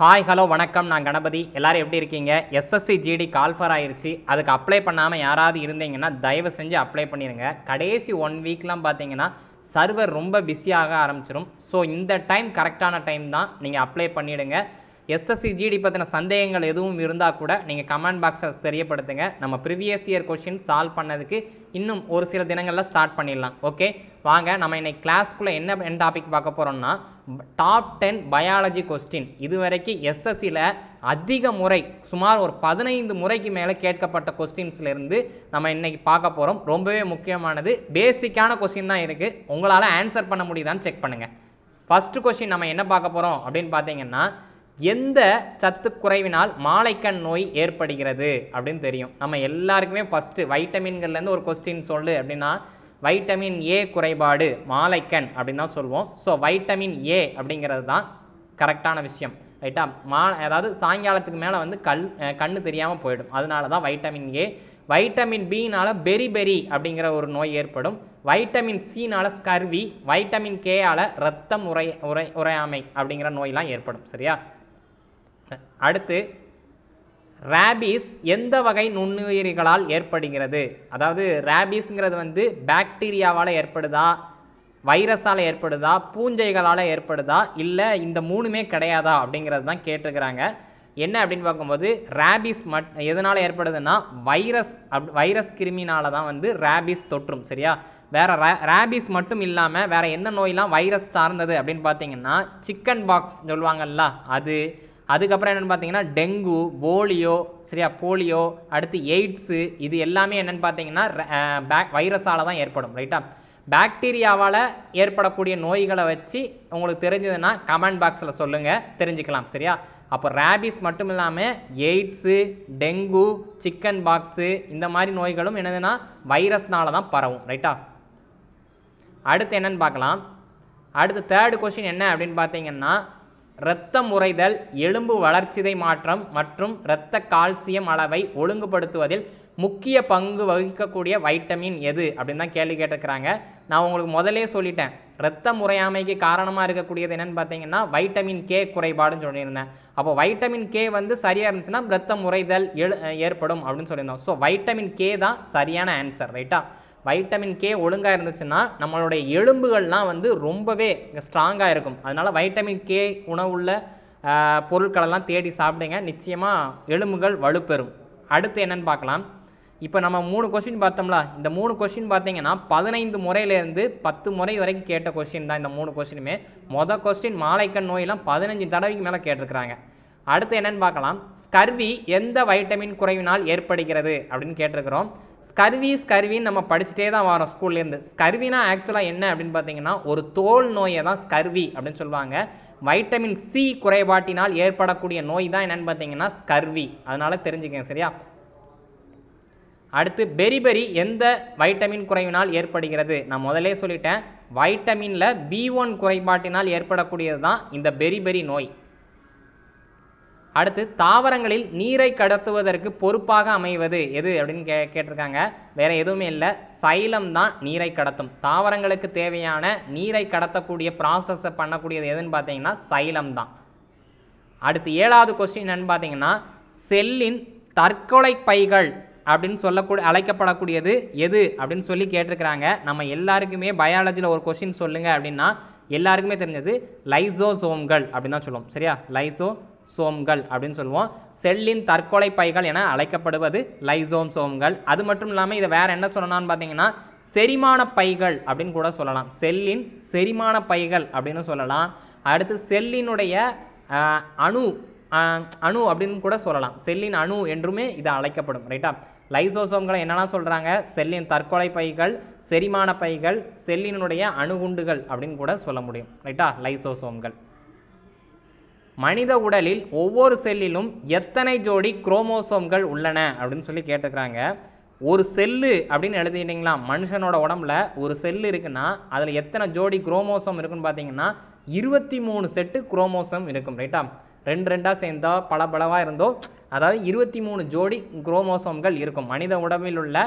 hi hello வணக்கம் நான் கணபதி எல்லோரும் எப்படி இருக்கீங்க எஸ்எஸ்சி ஜிடி கால்ஃபர் ஆயிடுச்சு அதுக்கு அப்ளை பண்ணாமல் யாராவது இருந்தீங்கன்னா தயவு செஞ்சு அப்ளை பண்ணிடுங்க கடைசி ஒன் வீக்லாம் பார்த்தீங்கன்னா சர்வர் ரொம்ப பிஸியாக ஆரம்பிச்சிடும் ஸோ இந்த டைம் கரெக்டான டைம் தான் நீங்கள் அப்ளை பண்ணிவிடுங்க எஸ்எஸ்சி ஜிடி பற்றின சந்தேகங்கள் எதுவும் இருந்தால் கூட நீங்கள் கமெண்ட் பாக்ஸில் தெரியப்படுத்துங்க நம்ம ப்ரிவியஸ் இயர் கொஷின் சால்வ் பண்ணதுக்கு இன்னும் ஒரு சில தினங்களில் ஸ்டார்ட் பண்ணிடலாம் ஓகே வாங்க நம்ம இன்னைக்கு கிளாஸ்க்குள்ளே என்ன என் டாபிக் பார்க்க போகிறோம்னா டாப் டென் பயாலஜி கொஸ்டின் இது வரைக்கும் எஸ்எஸ்சியில் அதிக முறை சுமார் ஒரு பதினைந்து முறைக்கு மேலே கேட்கப்பட்ட கொஸ்டின்ஸ்லேருந்து நம்ம இன்றைக்கி பார்க்க போகிறோம் ரொம்பவே முக்கியமானது பேசிக்கான கொஸ்டின் தான் இருக்குது உங்களால் ஆன்சர் பண்ண முடியுதான்னு செக் பண்ணுங்கள் ஃபஸ்ட்டு கொஸ்டின் நம்ம என்ன பார்க்க போகிறோம் அப்படின்னு பார்த்தீங்கன்னா எந்த சத்து குறைவினால் மாலைக்கண் நோய் ஏற்படுகிறது அப்படின்னு தெரியும் நம்ம எல்லாருக்குமே ஃபஸ்ட்டு வைட்டமின்கள்லேருந்து ஒரு கொஸ்டின் சொல்லு அப்படின்னா வைட்டமின் ஏ குறைபாடு மாலைக்கன் அப்படின்னு தான் சொல்லுவோம் ஸோ வைட்டமின் ஏ அப்படிங்கிறது தான் கரெக்டான விஷயம் ரைட்டா மா அதாவது சாயங்காலத்துக்கு மேலே வந்து கல் கண்ணு தெரியாமல் போயிடும் அதனால தான் வைட்டமின் ஏ வைட்டமின் பினால் பெரி அப்படிங்கிற ஒரு நோய் ஏற்படும் வைட்டமின் சினால் ஸ்கர்வி வைட்டமின் கேயால் ரத்தம் உரை உரை உரையாமை அப்படிங்கிற நோயெலாம் ஏற்படும் சரியா அடுத்து ரேபீஸ் எந்த வகை நுண்ணுயிரிகளால் ஏற்படுகிறது அதாவது ரேபீஸுங்கிறது வந்து பாக்டீரியாவால் ஏற்படுதா வைரஸால் ஏற்படுதா பூஞ்சைகளால் ஏற்படுதா இல்லை இந்த மூணுமே கிடையாதா அப்படிங்கிறது தான் கேட்டிருக்கிறாங்க என்ன அப்படின்னு பார்க்கும்போது ரேபிஸ் மட் எதனால் ஏற்படுதுன்னா வைரஸ் அப் வைரஸ் கிருமினால தான் வந்து ரேபிஸ் தொற்றும் சரியா வேறு ரே ரேபிஸ் மட்டும் இல்லாமல் வேறு எந்த நோயெலாம் வைரஸ் சார்ந்தது அப்படின்னு பார்த்தீங்கன்னா சிக்கன் பாக்ஸ் சொல்லுவாங்கல்ல அது அதுக்கப்புறம் என்னென்னு பார்த்தீங்கன்னா டெங்கு போலியோ சரியா போலியோ அடுத்து எய்ட்ஸு இது எல்லாமே என்னென்னு பார்த்தீங்கன்னா பேக் வைரஸால் தான் ஏற்படும் ரைட்டா பாக்டீரியாவால் ஏற்படக்கூடிய நோய்களை வச்சு உங்களுக்கு தெரிஞ்சதுன்னா கமெண்ட் பாக்ஸில் சொல்லுங்கள் தெரிஞ்சுக்கலாம் சரியா அப்போ ரேபிஸ் மட்டும் இல்லாமல் எய்ட்ஸு டெங்கு சிக்கன் பாக்ஸு இந்த மாதிரி நோய்களும் என்னதுன்னா வைரஸ்னால தான் பரவும் ரைட்டா அடுத்து என்னென்னு பார்க்கலாம் அடுத்து தேர்டு கொஷின் என்ன அப்படின்னு பார்த்தீங்கன்னா இரத்தம் உறைதல் எலும்பு வளர்ச்சிதை மாற்றம் மற்றும் இரத்த கால்சியம் அளவை ஒழுங்குபடுத்துவதில் முக்கிய பங்கு வகிக்கக்கூடிய வைட்டமின் எது அப்படின்னு தான் கேள்வி கேட்டுக்கிறாங்க நான் உங்களுக்கு முதலே சொல்லிட்டேன் இரத்த முறையாமைக்கு காரணமாக இருக்கக்கூடியது என்னென்னு பார்த்தீங்கன்னா வைட்டமின் கே குறைபாடுன்னு சொல்லியிருந்தேன் அப்போ வைட்டமின் கே வந்து சரியாக இருந்துச்சுன்னா இரத்த முறைதல் ஏற்படும் அப்படின்னு சொல்லியிருந்தோம் ஸோ வைட்டமின் கே தான் சரியான ஆன்சர் ரைட்டா வைட்டமின் கே ஒழுங்காக இருந்துச்சுன்னா நம்மளுடைய எலும்புகள்லாம் வந்து ரொம்பவே ஸ்ட்ராங்காக இருக்கும் அதனால் வைட்டமின் கே உணவுள்ள பொருட்களெல்லாம் தேடி சாப்பிடுங்க நிச்சயமாக எலும்புகள் வலுப்பெறும் அடுத்து என்னென்னு பார்க்கலாம் இப்போ நம்ம மூணு கொஷின் பார்த்தோம்ல இந்த மூணு கொஷின் பார்த்தீங்கன்னா பதினைந்து முறையிலேருந்து பத்து முறை வரைக்கும் கேட்ட கொஷின் தான் இந்த மூணு கொஷினுமே மொதல் கொஸ்டின் மாலைக்கண் நோயெல்லாம் பதினஞ்சு தடவைக்கு மேலே கேட்டிருக்கிறாங்க அடுத்து என்னென்னு பார்க்கலாம் ஸ்கர்வி எந்த வைட்டமின் குறைவினால் ஏற்படுகிறது அப்படின்னு கேட்டிருக்கிறோம் ஸ்கர்வி ஸ்கர்வின்னு நம்ம படிச்சுட்டே தான் வரோம் ஸ்கூல்லேருந்து ஸ்கர்வினா ஆக்சுவலாக என்ன அப்படின்னு பார்த்தீங்கன்னா ஒரு தோல் நோயை தான் ஸ்கர்வி அப்படின்னு சொல்லுவாங்க வைட்டமின் சி குறைபாட்டினால் ஏற்படக்கூடிய நோய் தான் என்னென்னு பார்த்தீங்கன்னா ஸ்கர்வி அதனால் தெரிஞ்சுக்கங்க சரியா அடுத்து பெரிபெரி எந்த வைட்டமின் குறைவினால் ஏற்படுகிறது நான் முதலே சொல்லிட்டேன் வைட்டமினில் பி ஒன் குறைபாட்டினால் ஏற்படக்கூடியது தான் இந்த பெரிபெரி நோய் அடுத்து தாவரங்களில் நீரை கடத்துவதற்கு பொறுப்பாக அமைவது எது அப்படின்னு கே கேட்டிருக்காங்க வேற எதுவுமே இல்லை சைலம் தான் நீரை கடத்தும் தாவரங்களுக்கு தேவையான நீரை கடத்தக்கூடிய ப்ராசஸை பண்ணக்கூடியது எதுன்னு பார்த்தீங்கன்னா சைலம் தான் அடுத்து ஏழாவது கொஸ்டின் என்னன்னு பார்த்தீங்கன்னா செல்லின் தற்கொலை பைகள் அப்படின்னு சொல்லக்கூடிய அழைக்கப்படக்கூடியது எது அப்படின்னு சொல்லி கேட்டிருக்கிறாங்க நம்ம எல்லாருக்குமே பயாலஜியில் ஒரு கொஸ்டின் சொல்லுங்கள் அப்படின்னா எல்லாருக்குமே தெரிஞ்சது லைசோசோம்கள் அப்படின்னு தான் சொல்லுவோம் சரியா லைசோ சோம்கள் அப்படின்னு சொல்லுவோம் செல்லின் தற்கொலை பைகள் என அழைக்கப்படுவது லைசோம் சோம்கள் அது மட்டும் இல்லாமல் இதை வேறு என்ன சொல்லணும்னு பார்த்தீங்கன்னா செரிமான பைகள் அப்படின்னு கூட சொல்லலாம் செல்லின் செரிமான பைகள் அப்படின்னு சொல்லலாம் அடுத்து செல்லினுடைய அணு அணு அப்படின்னு கூட சொல்லலாம் செல்லின் அணு என்றுமே இது அழைக்கப்படும் ரைட்டா லைசோசோம்களை என்னென்னா சொல்கிறாங்க செல்லின் தற்கொலை பைகள் செரிமான பைகள் செல்லினுடைய அணுகுண்டுகள் அப்படின்னு கூட சொல்ல முடியும் ரைட்டா லைசோசோம்கள் மனித உடலில் ஒவ்வொரு செல்லிலும் எத்தனை ஜோடி குரோமோசோம்கள் உள்ளன அப்படின்னு சொல்லி கேட்டுக்கிறாங்க ஒரு செல்லு அப்படின்னு எழுதிட்டீங்களா மனுஷனோட உடம்புல ஒரு செல்லு இருக்குன்னா அதில் எத்தனை ஜோடி குரோமோசோம் இருக்குன்னு பார்த்தீங்கன்னா இருபத்தி மூணு செட்டு குரோமோசோம் இருக்கும் ரைட்டா ரெண்டு ரெண்டாக சேர்ந்தோ பல பலவாக இருந்தோ அதாவது இருபத்தி மூணு ஜோடி குரோமோசோம்கள் இருக்கும் மனித உடம்பில் உள்ள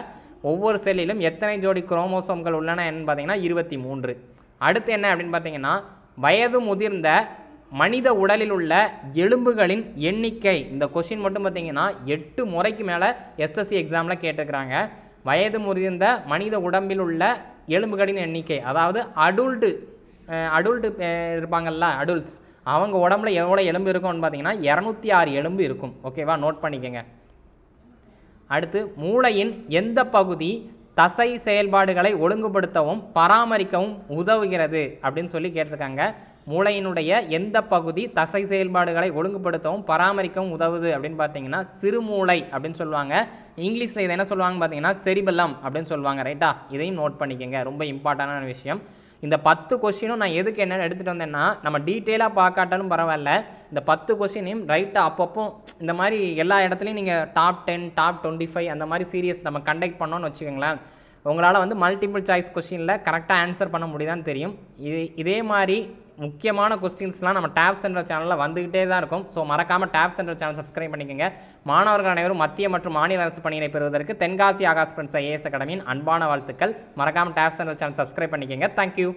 ஒவ்வொரு செல்லிலும் எத்தனை ஜோடி குரோமோசோம்கள் உள்ளன பார்த்தீங்கன்னா இருபத்தி மூன்று அடுத்து என்ன அப்படின்னு பார்த்தீங்கன்னா வயது முதிர்ந்த மனித உடலில் உள்ள எலும்புகளின் எண்ணிக்கை இந்த கொஷின் மட்டும் பார்த்தீங்கன்னா எட்டு முறைக்கு மேலே எஸ்எஸ்சி எக்ஸாமில் கேட்டுக்கிறாங்க வயது முறிந்த மனித உடம்பில் உள்ள எலும்புகளின் எண்ணிக்கை அதாவது அடல்ட்டு அடல்ட்டு இருப்பாங்கள்ல அடுல்ட்ஸ் அவங்க உடம்புல எவ்வளோ எலும்பு இருக்கும்னு பார்த்தீங்கன்னா இரநூத்தி ஆறு எலும்பு இருக்கும் ஓகேவா நோட் பண்ணிக்கோங்க அடுத்து மூளையின் எந்த பகுதி தசை செயல்பாடுகளை ஒழுங்குபடுத்தவும் பராமரிக்கவும் உதவுகிறது அப்படின்னு சொல்லி கேட்டிருக்காங்க மூளையினுடைய எந்த பகுதி தசை செயல்பாடுகளை ஒழுங்குபடுத்தவும் பராமரிக்கவும் உதவுது அப்படின்னு பார்த்தீங்கன்னா சிறுமூளை அப்படின்னு சொல்லுவாங்க இங்கிலீஷில் இதை என்ன சொல்லுவாங்க பார்த்தீங்கன்னா செரிபல்லம் அப்படின்னு சொல்லுவாங்க ரைட்டா இதையும் நோட் பண்ணிக்கோங்க ரொம்ப இம்பார்ட்டண்டான விஷயம் இந்த பத்து கொஸ்டினும் நான் எதுக்கு என்ன எடுத்துகிட்டு வந்தேன்னா நம்ம டீட்டெயிலாக பார்க்காட்டாலும் பரவாயில்ல இந்த பத்து கொஸ்டினையும் ரைட்டாக அப்பப்போ இந்த மாதிரி எல்லா இடத்துலையும் நீங்கள் top ten top twenty five அந்த மாதிரி சீரியஸ் நம்ம கண்டக்ட் பண்ணோன்னு வச்சுக்கோங்களேன் உங்களால் வந்து மல்டிபிள் சாய்ஸ் கொஷினில் கரெக்டாக ஆன்சர் பண்ண முடியுதான்னு தெரியும் இது இதே மாதிரி முக்கியமான கொஸ்டின்ஸ்லாம் நம்ம டேப் சென்டர் சேனலில் வந்துக்கிட்டே தான் இருக்கும் ஸோ மறக்காமல் டேப் சென்டர் சேனல் சப்ஸ்கிரைப் பண்ணிக்கோங்க மாணவர்கள் அனைவரும் மத்திய மற்றும் மாநில அரசு பணியினை பெறுவதற்கு தென்காசி ஆகாஷ் பிரின்ஸ் ஐஏஎஸ் அகாடமியின் அன்பான வாழ்த்துக்கள் மறக்காமல் டேப் சென்டர் சேனல் சப்ஸ்கிரைப் பண்ணிக்கோங்க தேங்க்யூ